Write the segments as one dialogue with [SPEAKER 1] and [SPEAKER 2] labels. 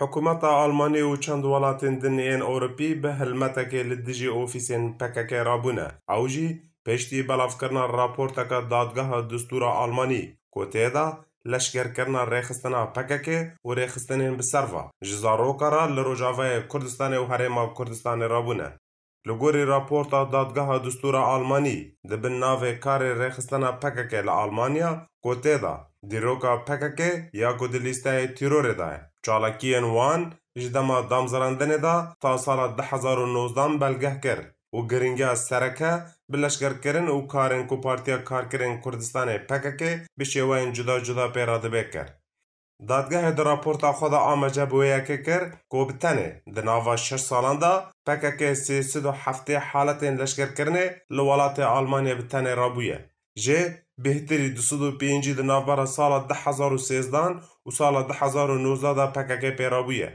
[SPEAKER 1] Hikûmeta Almanyê û çend welatên dinyên Ewropî bi hilmetekê li dijî ofîsên pêkekê rabûne. Ew jî pêştî belavkirina raporteka Dadgeha Destûra Almanî ku têda leşkerkirina rêxistina pêkekê û rêxistinên bi ser ve ji zaroka re li Rojavayê Kurdistanê û Herêma Kurdistanê rabûne. Li gorî raporta Dadgeha Destûra Almanî dibin navê karê rêxistina pêkekê li Almanya ku têda dîroka pêkekê ya ku di lîsteyê tîrorê da ye. Çalakiyên wan ji dema damzirandinê de ta sala 2019 belgeh kir û giringiya sereke bi leşkerkirin û karên ku Partiya Karkerên Kurdistanê PKK bi şêweyên cuda cuda pê radibe kir. Dadgehê di raporta xwe de amece bi wêyekê kir ku bi tenê di nava şir salan de PKK sêsid û heftê haletên leşkerkirinê li welatê Almanyê bi tenê rabûye. جه بهتری 205 د نوبر سال 2013 او سال 2019 د پککه پیرابویه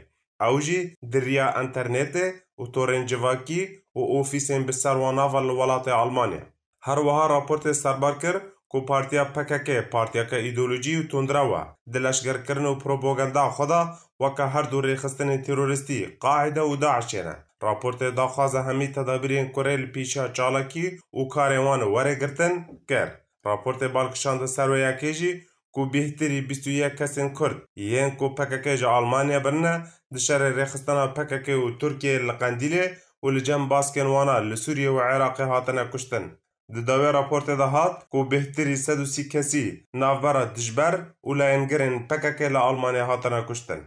[SPEAKER 1] او جی دریا انترنت او تورنجواکی او اوفیسین به سرواناوا ولات آلمانیا هر وها راپورت سربار کر کو پارتیا پککه پارتیا که ایدولوژی و تندراوا دلشگر کرن و پروپاگاندا خدا وکه هر دو ریخستن تروریستی قاعده و داعشنه راپۆرتێ داخوازە هەمی تەدابیرین کوڕێ لە پیشا چاڵەکی û karêwan weregirtin ker راپۆرتê balkişanda ser weyakê jî ku bêhtirî bîst yek kesên Kurd yên ku pekeke ji Almanya birine di şerê rêxistana pekeke û Tirkiyê li qendîlê û li cem baskên wana li Sûriye û Iraqê hatine kuştin. Di dawê raportê de hat ku bêhtirî sed û sî
[SPEAKER 2] kesî navbera dijber û leyengirên pekeke li Almanya hatine kuştin.